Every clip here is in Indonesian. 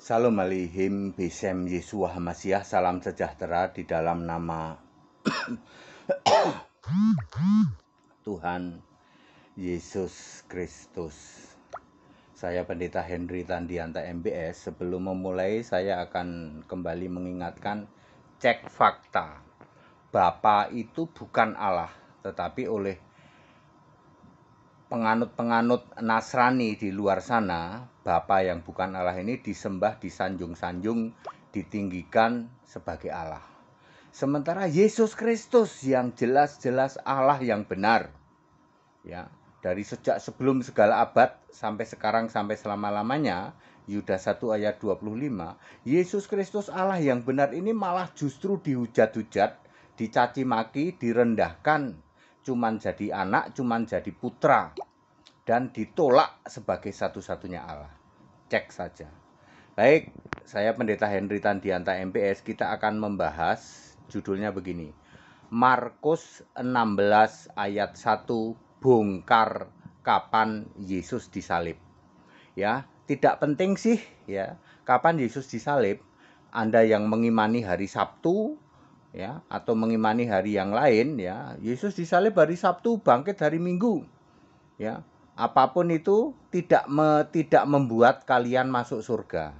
Salam alihim bisem Yesua Hamasiah salam sejahtera di dalam nama Tuhan Yesus Kristus. Saya Pendeta Henry Tandianta MBS. Sebelum memulai saya akan kembali mengingatkan cek fakta. Bapa itu bukan Allah, tetapi oleh penganut-penganut Nasrani di luar sana Bapa yang bukan Allah ini disembah, disanjung-sanjung, ditinggikan sebagai Allah. Sementara Yesus Kristus yang jelas-jelas Allah yang benar. Ya, dari sejak sebelum segala abad sampai sekarang sampai selama-lamanya, Yuda 1 ayat 25, Yesus Kristus Allah yang benar ini malah justru dihujat-hujat, dicaci maki, direndahkan, cuman jadi anak, cuman jadi putra dan ditolak sebagai satu-satunya Allah. Cek saja. Baik, saya Pendeta Henry Tandianta MPS, kita akan membahas judulnya begini. Markus 16 ayat 1 bongkar kapan Yesus disalib. Ya, tidak penting sih ya kapan Yesus disalib. Anda yang mengimani hari Sabtu ya atau mengimani hari yang lain ya Yesus disalib hari Sabtu bangkit hari Minggu ya apapun itu tidak me, tidak membuat kalian masuk surga.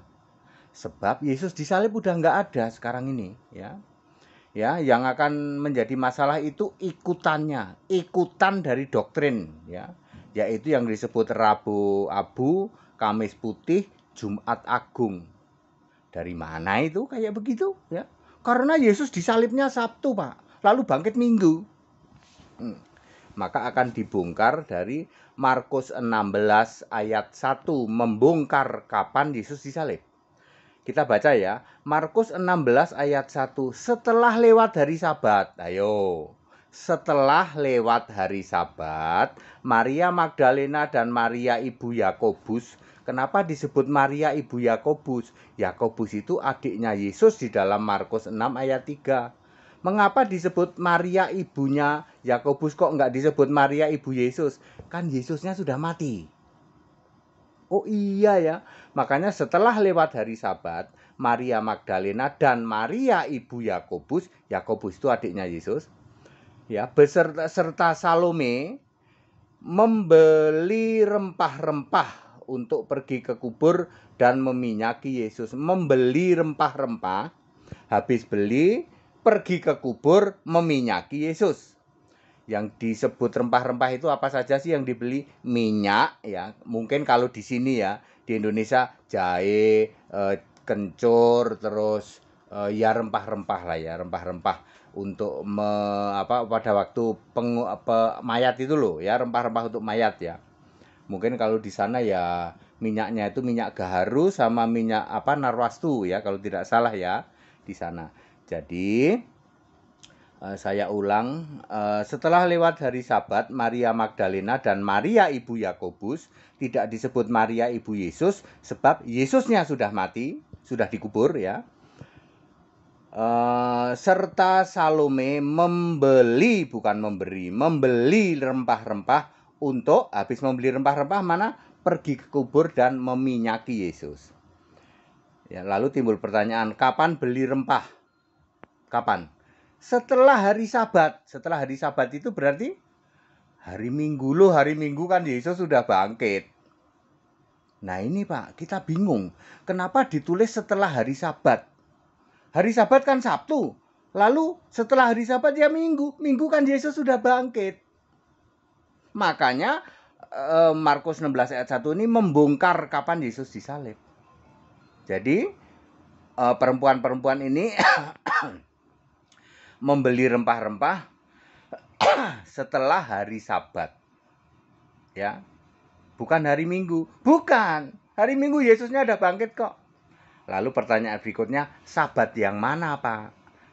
Sebab Yesus disalib udah nggak ada sekarang ini, ya. Ya, yang akan menjadi masalah itu ikutannya, ikutan dari doktrin, ya. Yaitu yang disebut Rabu Abu, Kamis Putih, Jumat Agung. Dari mana itu kayak begitu, ya? Karena Yesus disalibnya Sabtu, Pak. Lalu bangkit Minggu. Hmm maka akan dibongkar dari Markus 16 ayat 1 membongkar kapan Yesus disalib. Kita baca ya, Markus 16 ayat 1 setelah lewat hari Sabat. Ayo. Setelah lewat hari Sabat, Maria Magdalena dan Maria ibu Yakobus Kenapa disebut Maria ibu Yakobus? Yakobus itu adiknya Yesus di dalam Markus 6 ayat 3. Mengapa disebut Maria ibunya Yakobus kok nggak disebut Maria ibu Yesus? Kan Yesusnya sudah mati. Oh iya ya. Makanya setelah lewat hari Sabat, Maria Magdalena dan Maria ibu Yakobus, Yakobus itu adiknya Yesus, ya, beserta serta Salome membeli rempah-rempah untuk pergi ke kubur dan meminyaki Yesus, membeli rempah-rempah. Habis beli, pergi ke kubur meminyaki Yesus. Yang disebut rempah-rempah itu apa saja sih yang dibeli? Minyak ya. Mungkin kalau di sini ya, di Indonesia jahe, e, kencur, terus e, ya rempah-rempah lah ya, rempah-rempah untuk me, apa pada waktu peng, apa, mayat itu loh ya, rempah-rempah untuk mayat ya. Mungkin kalau di sana ya minyaknya itu minyak gaharu sama minyak apa narwastu ya kalau tidak salah ya di sana. Jadi eh, saya ulang, eh, setelah lewat hari Sabat, Maria Magdalena dan Maria ibu Yakobus tidak disebut Maria ibu Yesus sebab Yesusnya sudah mati, sudah dikubur ya. Eh, serta Salome membeli bukan memberi, membeli rempah-rempah untuk habis membeli rempah-rempah mana pergi ke kubur dan meminyaki Yesus. Ya, lalu timbul pertanyaan, kapan beli rempah? Kapan? Setelah hari Sabat. Setelah hari Sabat itu berarti hari Minggu loh, hari Minggu kan Yesus sudah bangkit. Nah ini Pak, kita bingung. Kenapa ditulis setelah hari Sabat? Hari Sabat kan Sabtu. Lalu setelah hari Sabat ya Minggu. Minggu kan Yesus sudah bangkit. Makanya eh, Markus 16 ayat 1 ini membongkar kapan Yesus disalib. Jadi eh, perempuan-perempuan ini membeli rempah-rempah setelah hari Sabat. Ya. Bukan hari Minggu. Bukan. Hari Minggu Yesusnya ada bangkit kok. Lalu pertanyaan berikutnya, sabat yang mana, Pak?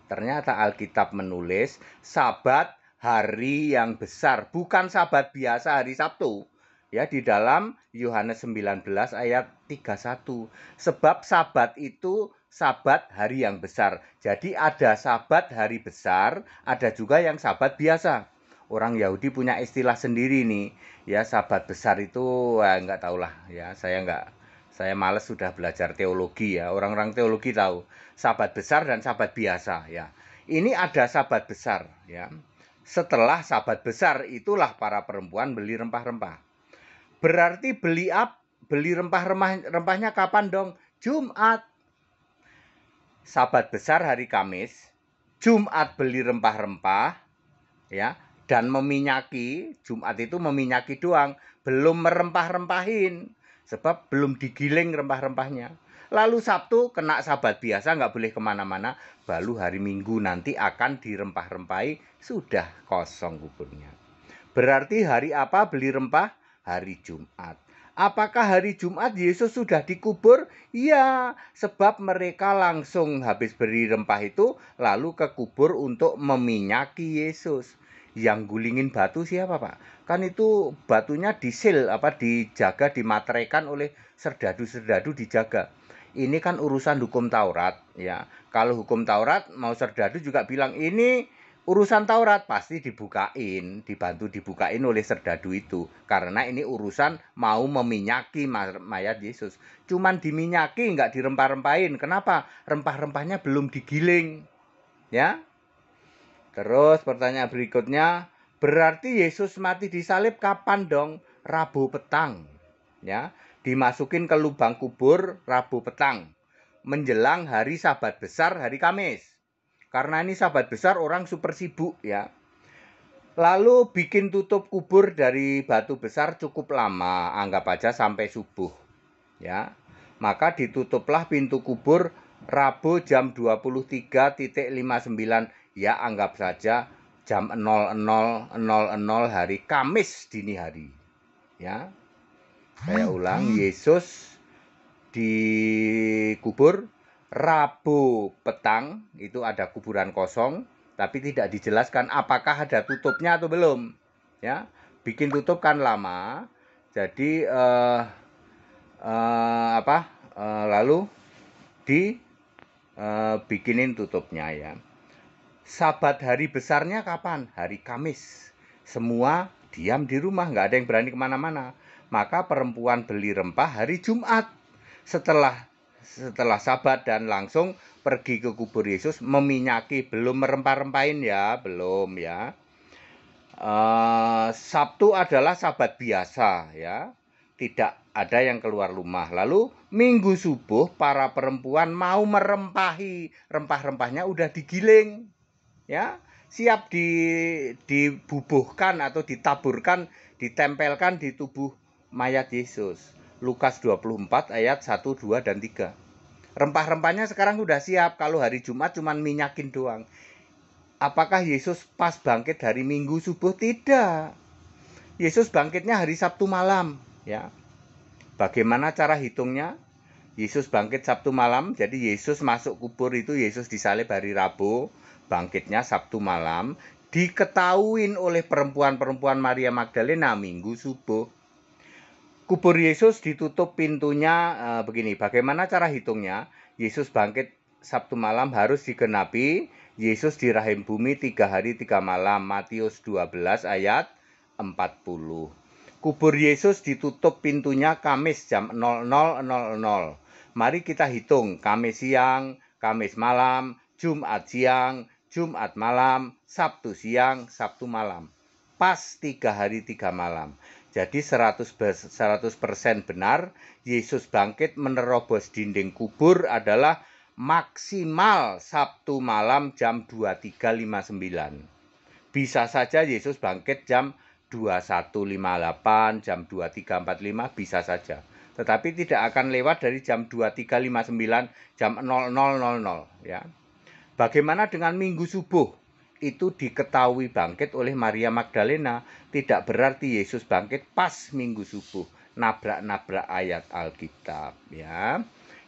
Ternyata Alkitab menulis sabat hari yang besar, bukan sabat biasa hari Sabtu. Ya, di dalam Yohanes 19 ayat 31. Sebab sabat itu sabat hari yang besar. Jadi ada sabat hari besar, ada juga yang sabat biasa. Orang Yahudi punya istilah sendiri nih, ya sabat besar itu eh, nggak lah, ya saya nggak saya males sudah belajar teologi ya orang-orang teologi tahu sabat besar dan sabat biasa ya ini ada sabat besar ya setelah sabat besar itulah para perempuan beli rempah-rempah berarti beli up beli rempah rempahnya kapan dong Jumat Sabat Besar hari Kamis, Jumat beli rempah-rempah, ya, dan meminyaki. Jumat itu meminyaki doang, belum merempah-rempahin, sebab belum digiling rempah-rempahnya. Lalu Sabtu kena sabat biasa nggak boleh kemana-mana. Baru hari Minggu nanti akan dirempah-rempahi sudah kosong kuburnya. Berarti hari apa beli rempah? Hari Jumat. Apakah hari Jumat Yesus sudah dikubur? Iya, sebab mereka langsung habis beri rempah itu lalu ke kubur untuk meminyaki Yesus. Yang gulingin batu siapa, Pak? Kan itu batunya disil apa dijaga dimateraikan oleh serdadu-serdadu dijaga. Ini kan urusan hukum Taurat, ya. Kalau hukum Taurat mau serdadu juga bilang ini urusan Taurat pasti dibukain, dibantu dibukain oleh serdadu itu karena ini urusan mau meminyaki mayat Yesus. Cuman diminyaki nggak dirempah-rempahin. Kenapa? Rempah-rempahnya belum digiling. Ya. Terus pertanyaan berikutnya, berarti Yesus mati disalib kapan dong? Rabu petang. Ya, dimasukin ke lubang kubur Rabu petang menjelang hari Sabat besar hari Kamis. Karena ini sahabat besar orang super sibuk ya. Lalu bikin tutup kubur dari batu besar cukup lama, anggap aja sampai subuh. Ya. Maka ditutuplah pintu kubur Rabu jam 23.59 ya anggap saja jam 00.00 hari Kamis dini hari. Ya. Saya ulang, Yesus dikubur Rabu petang itu ada kuburan kosong tapi tidak dijelaskan apakah ada tutupnya atau belum ya bikin tutup kan lama jadi eh, eh, apa eh, lalu dibikinin eh, tutupnya ya sabat hari besarnya kapan hari Kamis semua diam di rumah nggak ada yang berani kemana-mana maka perempuan beli rempah hari Jumat setelah setelah sabat dan langsung pergi ke kubur Yesus meminyaki belum merempah-rempahin ya belum ya uh, Sabtu adalah sabat biasa ya tidak ada yang keluar rumah lalu minggu subuh para perempuan mau merempahi rempah-rempahnya udah digiling ya siap di dibubuhkan atau ditaburkan ditempelkan di tubuh mayat Yesus Lukas 24 ayat 1, 2, dan 3. Rempah-rempahnya sekarang sudah siap kalau hari Jumat cuma minyakin doang. Apakah Yesus pas bangkit hari Minggu subuh? Tidak. Yesus bangkitnya hari Sabtu malam, ya. Bagaimana cara hitungnya? Yesus bangkit Sabtu malam, jadi Yesus masuk kubur itu Yesus disalib hari Rabu, bangkitnya Sabtu malam, diketahuin oleh perempuan-perempuan Maria Magdalena Minggu subuh kubur Yesus ditutup pintunya e, begini. Bagaimana cara hitungnya? Yesus bangkit Sabtu malam harus digenapi. Yesus di rahim bumi tiga hari tiga malam. Matius 12 ayat 40. Kubur Yesus ditutup pintunya Kamis jam 00.00. Mari kita hitung Kamis siang, Kamis malam, Jumat siang, Jumat malam, Sabtu siang, Sabtu malam. Pas tiga hari tiga malam. Jadi 100 100% benar Yesus bangkit menerobos dinding kubur adalah maksimal Sabtu malam jam 23.59. Bisa saja Yesus bangkit jam 21.58, jam 23.45 bisa saja. Tetapi tidak akan lewat dari jam 23.59 jam 00.00 ya. Bagaimana dengan minggu subuh? itu diketahui bangkit oleh Maria Magdalena tidak berarti Yesus bangkit pas minggu subuh nabrak-nabrak ayat Alkitab ya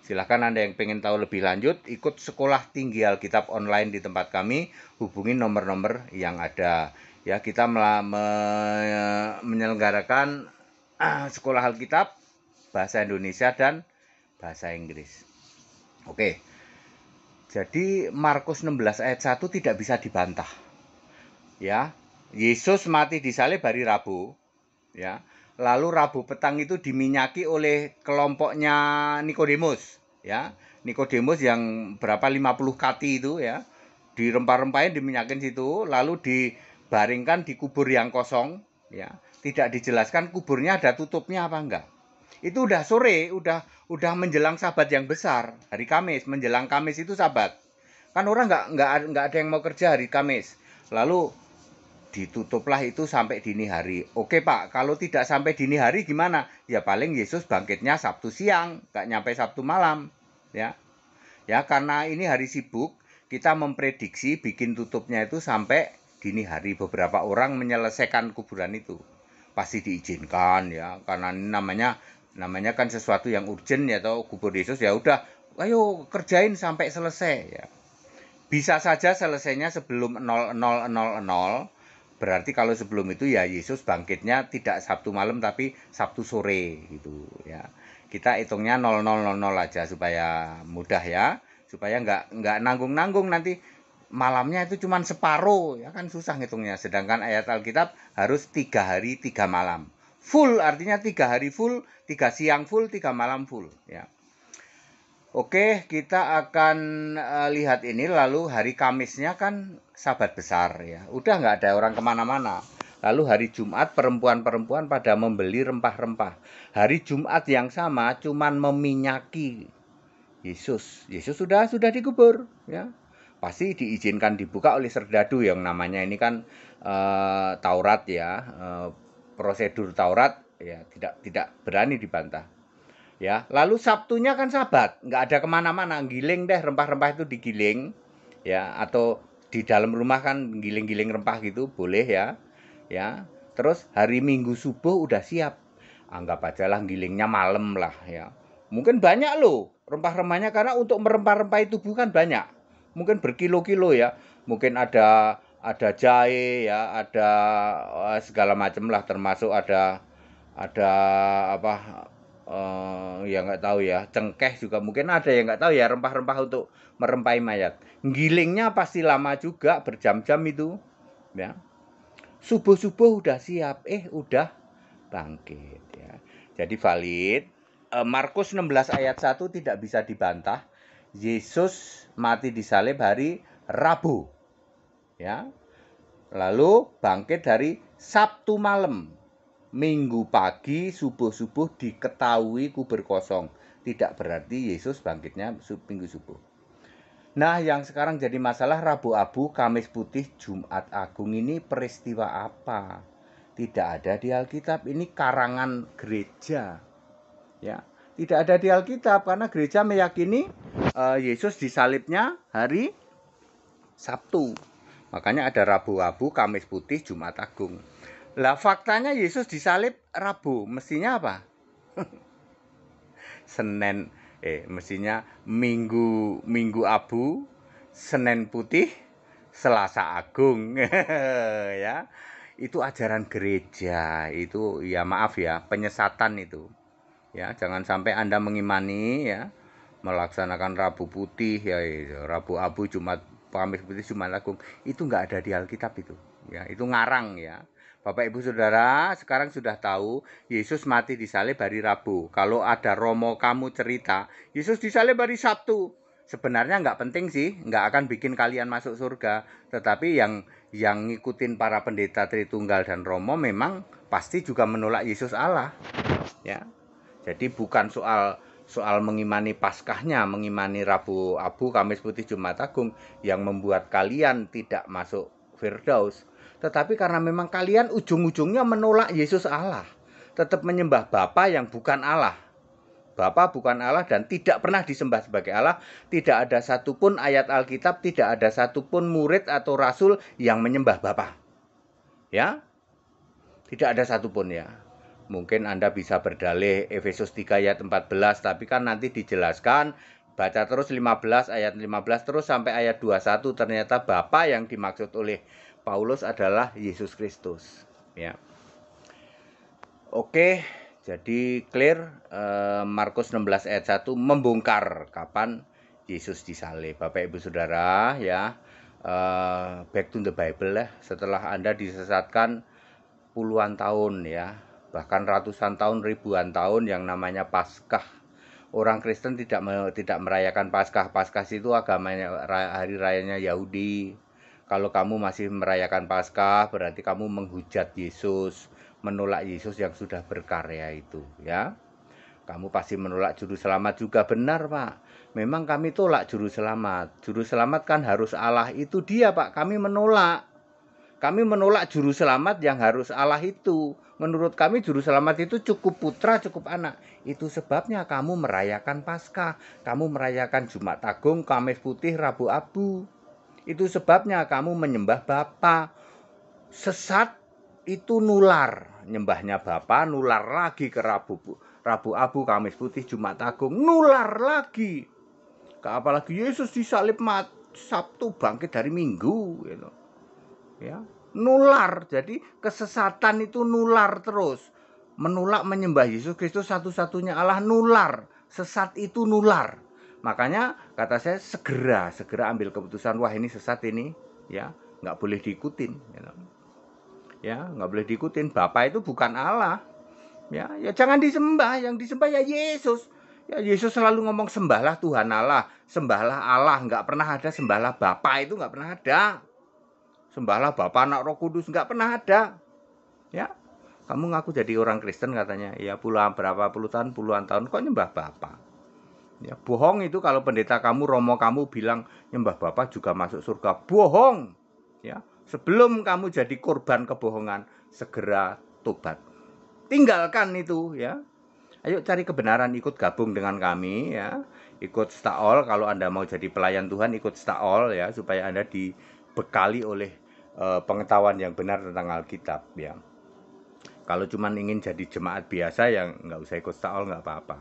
silahkan Anda yang pengen tahu lebih lanjut ikut sekolah tinggi Alkitab online di tempat kami hubungi nomor-nomor yang ada ya kita me menyelenggarakan sekolah Alkitab bahasa Indonesia dan bahasa Inggris oke jadi Markus 16 ayat 1 tidak bisa dibantah. Ya, Yesus mati di salib hari Rabu. Ya. Lalu Rabu petang itu diminyaki oleh kelompoknya Nikodemus, ya. Nikodemus yang berapa 50 kati itu ya. Dirempah-rempahin diminyakin situ, lalu dibaringkan di kubur yang kosong, ya. Tidak dijelaskan kuburnya ada tutupnya apa enggak itu udah sore, udah udah menjelang sabat yang besar, hari Kamis, menjelang Kamis itu sabat. Kan orang nggak nggak nggak ada yang mau kerja hari Kamis. Lalu ditutuplah itu sampai dini hari. Oke Pak, kalau tidak sampai dini hari gimana? Ya paling Yesus bangkitnya Sabtu siang, nggak nyampe Sabtu malam, ya. Ya karena ini hari sibuk, kita memprediksi bikin tutupnya itu sampai dini hari. Beberapa orang menyelesaikan kuburan itu pasti diizinkan ya karena ini namanya namanya kan sesuatu yang urgent ya atau kubur Yesus ya udah ayo kerjain sampai selesai ya bisa saja selesainya sebelum 0000 berarti kalau sebelum itu ya Yesus bangkitnya tidak Sabtu malam tapi Sabtu sore gitu ya kita hitungnya 0000 aja supaya mudah ya supaya nggak nggak nanggung nanggung nanti malamnya itu cuma separuh ya kan susah ngitungnya sedangkan ayat Alkitab harus tiga hari tiga malam full artinya tiga hari full, tiga siang full, tiga malam full. Ya. Oke, kita akan eh, lihat ini lalu hari Kamisnya kan Sabat besar ya. Udah nggak ada orang kemana-mana. Lalu hari Jumat perempuan-perempuan pada membeli rempah-rempah. Hari Jumat yang sama cuman meminyaki Yesus. Yesus sudah sudah dikubur ya. Pasti diizinkan dibuka oleh serdadu yang namanya ini kan uh, Taurat ya. Uh, prosedur Taurat ya tidak tidak berani dibantah ya lalu Sabtunya kan Sabat nggak ada kemana-mana giling deh rempah-rempah itu digiling ya atau di dalam rumah kan giling-giling rempah gitu boleh ya ya terus hari Minggu subuh udah siap anggap aja lah gilingnya malam lah ya mungkin banyak loh rempah-rempahnya karena untuk merempah rempah itu bukan banyak mungkin berkilo-kilo ya mungkin ada ada jahe ya ada eh, segala macam lah termasuk ada ada apa yang eh, ya nggak tahu ya cengkeh juga mungkin ada yang nggak tahu ya rempah-rempah untuk merempai mayat gilingnya pasti lama juga berjam-jam itu ya subuh-subuh udah siap eh udah bangkit ya jadi valid eh, Markus 16 ayat 1 tidak bisa dibantah Yesus mati di salib hari Rabu ya. Lalu bangkit dari Sabtu malam. Minggu pagi subuh-subuh diketahui kubur kosong. Tidak berarti Yesus bangkitnya minggu subuh. Nah, yang sekarang jadi masalah Rabu Abu, Kamis Putih, Jumat Agung ini peristiwa apa? Tidak ada di Alkitab. Ini karangan gereja. Ya, tidak ada di Alkitab karena gereja meyakini uh, Yesus disalibnya hari Sabtu. Makanya ada Rabu Abu, Kamis Putih, Jumat Agung. Lah faktanya Yesus disalib Rabu, mestinya apa? Senin eh mestinya Minggu Minggu Abu, Senin Putih, Selasa Agung ya. Itu ajaran gereja, itu ya maaf ya, penyesatan itu. Ya, jangan sampai Anda mengimani ya melaksanakan Rabu Putih ya Rabu Abu Jumat pengamis putih cuma lagung itu nggak ada di Alkitab itu ya itu ngarang ya Bapak Ibu Saudara sekarang sudah tahu Yesus mati di salib hari Rabu kalau ada romo kamu cerita Yesus di disalib hari Sabtu sebenarnya nggak penting sih nggak akan bikin kalian masuk surga tetapi yang yang ngikutin para pendeta Tritunggal dan Romo memang pasti juga menolak Yesus Allah ya jadi bukan soal soal mengimani Paskahnya, mengimani Rabu Abu, Kamis Putih, Jumat Agung yang membuat kalian tidak masuk Firdaus. Tetapi karena memang kalian ujung-ujungnya menolak Yesus Allah, tetap menyembah Bapa yang bukan Allah. Bapa bukan Allah dan tidak pernah disembah sebagai Allah. Tidak ada satupun ayat Alkitab, tidak ada satupun murid atau rasul yang menyembah Bapa. Ya, tidak ada satupun ya mungkin Anda bisa berdalih Efesus 3 ayat 14 tapi kan nanti dijelaskan baca terus 15 ayat 15 terus sampai ayat 21 ternyata Bapa yang dimaksud oleh Paulus adalah Yesus Kristus ya. Oke, jadi clear eh, Markus 16 ayat 1 membongkar kapan Yesus disalib. Bapak Ibu Saudara ya, eh, back to the Bible lah setelah Anda disesatkan puluhan tahun ya bahkan ratusan tahun ribuan tahun yang namanya Paskah. Orang Kristen tidak tidak merayakan Paskah. Paskah itu agamanya hari rayanya Yahudi. Kalau kamu masih merayakan Paskah, berarti kamu menghujat Yesus, menolak Yesus yang sudah berkarya itu, ya. Kamu pasti menolak juru selamat juga benar, Pak. Memang kami tolak juru selamat. Juru selamat kan harus Allah itu dia, Pak. Kami menolak. Kami menolak juru selamat yang harus Allah itu. Menurut kami juru selamat itu cukup putra, cukup anak. Itu sebabnya kamu merayakan Paskah, kamu merayakan Jumat Agung, Kamis Putih, Rabu Abu. Itu sebabnya kamu menyembah Bapa. Sesat itu nular, nyembahnya Bapa nular lagi ke Rabu Rabu Abu, Kamis Putih, Jumat Agung, nular lagi. ke Apalagi Yesus disalib mati Sabtu bangkit dari Minggu gitu ya nular jadi kesesatan itu nular terus menolak menyembah Yesus Kristus satu-satunya Allah nular sesat itu nular makanya kata saya segera segera ambil keputusan wah ini sesat ini ya nggak boleh diikutin ya nggak boleh diikutin Bapak itu bukan Allah ya ya jangan disembah yang disembah ya Yesus ya Yesus selalu ngomong sembahlah Tuhan Allah sembahlah Allah nggak pernah ada sembahlah Bapak itu nggak pernah ada sembahlah Bapa, Anak, Roh Kudus nggak pernah ada. Ya, kamu ngaku jadi orang Kristen katanya, ya puluhan berapa puluh tahun, puluhan tahun, kok nyembah Bapa? Ya, bohong itu kalau pendeta kamu, romo kamu bilang nyembah Bapa juga masuk surga, bohong. Ya, sebelum kamu jadi korban kebohongan, segera tobat. Tinggalkan itu ya. Ayo cari kebenaran, ikut gabung dengan kami ya. Ikut staol kalau Anda mau jadi pelayan Tuhan, ikut staol ya supaya Anda di dibekali oleh uh, pengetahuan yang benar tentang Alkitab ya kalau cuman ingin jadi jemaat biasa yang nggak usah ikut taol nggak apa-apa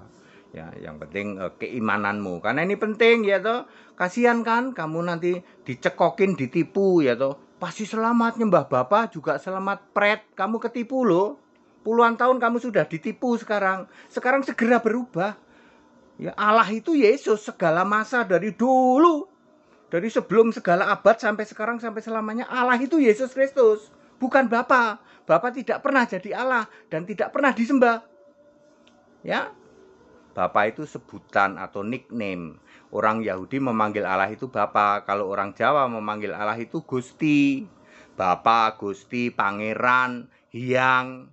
ya yang penting uh, keimananmu karena ini penting ya toh kasihan kan kamu nanti dicekokin ditipu ya toh pasti selamat nyembah bapak juga selamat pret kamu ketipu loh puluhan tahun kamu sudah ditipu sekarang sekarang segera berubah ya Allah itu Yesus segala masa dari dulu dari sebelum segala abad sampai sekarang sampai selamanya Allah itu Yesus Kristus, bukan Bapa. Bapa tidak pernah jadi Allah dan tidak pernah disembah. Ya. Bapa itu sebutan atau nickname. Orang Yahudi memanggil Allah itu Bapa, kalau orang Jawa memanggil Allah itu Gusti. Bapa, Gusti, Pangeran, Hyang,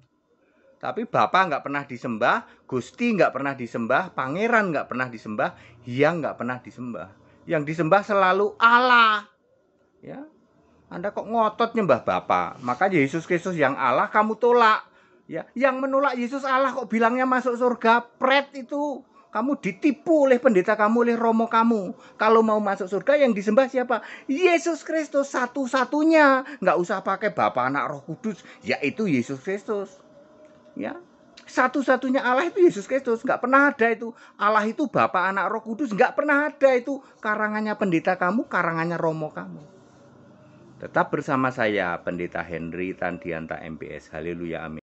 tapi Bapak nggak pernah disembah, Gusti nggak pernah disembah, Pangeran nggak pernah disembah, Hyang nggak pernah disembah yang disembah selalu Allah. Ya. Anda kok ngotot nyembah Bapa? Maka Yesus Kristus yang Allah kamu tolak. Ya, yang menolak Yesus Allah kok bilangnya masuk surga? Pret itu. Kamu ditipu oleh pendeta kamu, oleh romo kamu. Kalau mau masuk surga yang disembah siapa? Yesus Kristus satu-satunya. Nggak usah pakai Bapa anak roh kudus, yaitu Yesus Kristus. Ya, satu-satunya Allah itu Yesus Kristus. Nggak pernah ada itu. Allah itu Bapak Anak, Roh Kudus. Nggak pernah ada itu. Karangannya pendeta kamu, karangannya Romo kamu. Tetap bersama saya, Pendeta Henry Tandianta MPS. Haleluya, amin.